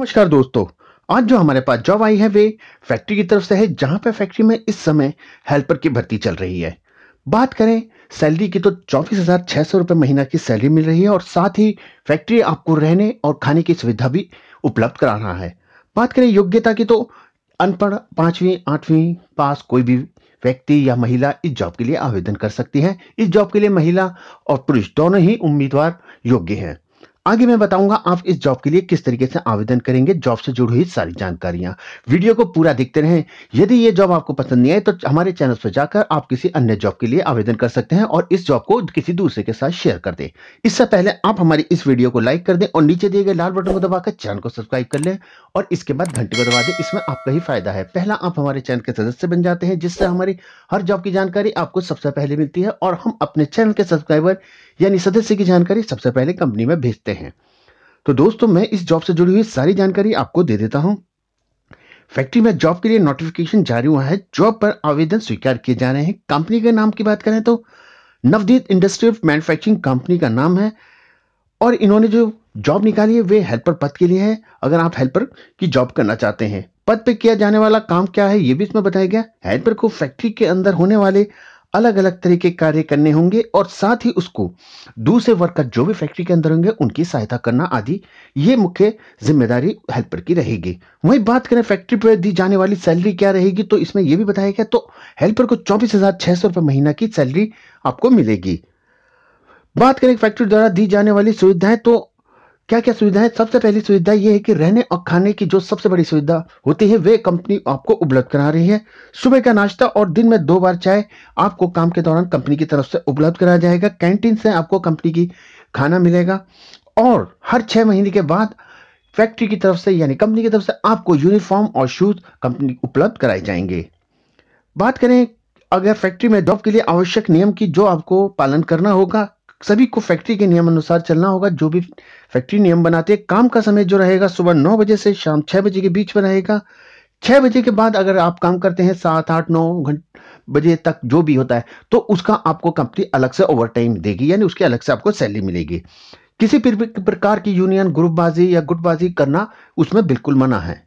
नमस्कार दोस्तों आज जो हमारे पास जॉब आई है वे फैक्ट्री की तरफ से है जहां पे फैक्ट्री में इस समय हेल्पर की भर्ती चल रही है बात करें सैलरी की तो चौबीस हज़ार छह सौ रुपए महीना की सैलरी मिल रही है और साथ ही फैक्ट्री आपको रहने और खाने की सुविधा भी उपलब्ध करा रहा है बात करें योग्यता की तो अनपढ़ पांचवी आठवीं पास कोई भी व्यक्ति या महिला इस जॉब के लिए आवेदन कर सकती है इस जॉब के लिए महिला और पुरुष दोनों ही उम्मीदवार योग्य हैं आगे मैं बताऊंगा आप इस जॉब के लिए किस तरीके से आवेदन करेंगे जॉब से जुड़ी हुई सारी जानकारियां वीडियो को पूरा देखते रहें यदि ये जॉब आपको पसंद नहीं आए तो हमारे चैनल पर जाकर आप किसी अन्य जॉब के लिए आवेदन कर सकते हैं और इस जॉब को किसी दूसरे के साथ शेयर कर दें इससे पहले आप हमारी इस वीडियो को लाइक कर दें और नीचे दिए गए लाल बटन को दबाकर चैनल को सब्सक्राइब कर लें और इसके बाद घंटे को दबा दें इसमें आपका ही फायदा है पहला आप हमारे चैनल के सदस्य बन जाते हैं जिससे हमारी हर जॉब की जानकारी आपको सबसे पहले मिलती है और हम अपने चैनल के सब्सक्राइबर यानी सदस्य की जानकारी सबसे पहले कंपनी में भेजते हैं तो दोस्तों मैं इस जॉब से जुड़ी हुई सारी जानकारी आपको दे देता हूं फैक्ट्री में जॉब के लिए नोटिफिकेशन जारी हुआ है जॉब पर आवेदन स्वीकार किए जा रहे हैं कंपनी के नाम की बात करें तो नवदीप इंडस्ट्रियल मैन्युफैक्चरिंग कंपनी का नाम है और इन्होंने जो जॉब निकाली है वे हेल्पर पद के लिए है अगर आप हेल्पर की जॉब करना चाहते हैं पद पे किया जाने वाला काम क्या है ये भी इसमें बताया गया हेल्पर को फैक्ट्री के अंदर होने वाले अलग अलग तरह के कार्य करने होंगे और साथ ही उसको दूसरे वर्कर जो भी फैक्ट्री के अंदर होंगे उनकी सहायता करना आदि ये मुख्य जिम्मेदारी हेल्पर की रहेगी वहीं बात करें फैक्ट्री पर दी जाने वाली सैलरी क्या रहेगी तो इसमें यह भी बताया गया तो हेल्पर को चौबीस हजार छह सौ रुपए महीना की सैलरी आपको मिलेगी बात करें फैक्ट्री द्वारा दी जाने वाली सुविधाएं तो क्या क्या सुविधाएं सबसे पहली सुविधा ये है कि रहने और खाने की जो सबसे बड़ी सुविधा होती है वे कंपनी आपको उपलब्ध करा रही है सुबह का नाश्ता और दिन में दो बार चाय आपको काम के दौरान कंपनी की तरफ से उपलब्ध कराया जाएगा कैंटीन से आपको कंपनी की खाना मिलेगा और हर छह महीने के बाद फैक्ट्री की तरफ से यानी कंपनी की तरफ से आपको यूनिफॉर्म और शूज कंपनी उपलब्ध कराए जाएंगे बात करें अगर फैक्ट्री में जॉब के लिए आवश्यक नियम की जो आपको पालन करना होगा सभी को फैक्ट्री के नियम अनुसार चलना होगा जो भी फैक्ट्री नियम बनाते हैं काम का समय जो रहेगा सुबह नौ बजे से शाम छः बजे के बीच में रहेगा छः बजे के बाद अगर आप काम करते हैं सात आठ नौ घंट बजे तक जो भी होता है तो उसका आपको कंपनी अलग से ओवर टाइम देगी यानी उसके अलग से आपको सैलरी मिलेगी किसी प्रकार की यूनियन ग्रुपबाजी या गुटबाजी करना उसमें बिल्कुल मना है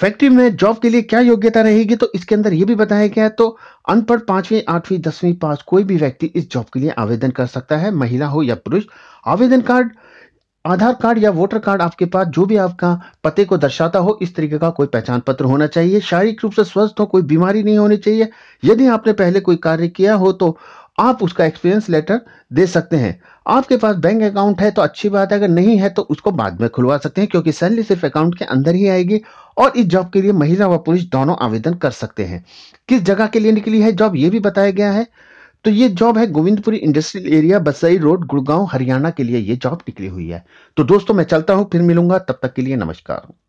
फैक्ट्री में जॉब के लिए क्या योग्यता रहेगी तो इसके अंदर यह भी बताया गया है तो अनपढ़ पांचवी आठवीं दसवीं पास कोई भी व्यक्ति इस जॉब के लिए आवेदन कर सकता है महिला हो या पुरुष आवेदन कार्ड आधार कार्ड या वोटर कार्ड आपके पास जो भी आपका पते को दर्शाता हो इस तरीके का कोई पहचान पत्र होना चाहिए शारीरिक रूप से स्वस्थ हो कोई बीमारी नहीं होनी चाहिए यदि आपने पहले कोई कार्य किया हो तो आप उसका एक्सपीरियंस लेटर दे सकते हैं आपके पास बैंक अकाउंट है तो अच्छी बात है अगर नहीं है तो उसको बाद में खुलवा सकते हैं क्योंकि सैलरी सिर्फ अकाउंट के अंदर ही आएगी और इस जॉब के लिए महिला व पुरुष दोनों आवेदन कर सकते हैं किस जगह के लिए निकली है जॉब ये भी बताया गया है तो ये जॉब है Govindpuri industrial area Basai road Gurgaon Haryana के लिए ये जॉब निकली हुई है तो दोस्तों मैं चलता हूँ फिर मिलूंगा तब तक के लिए नमस्कार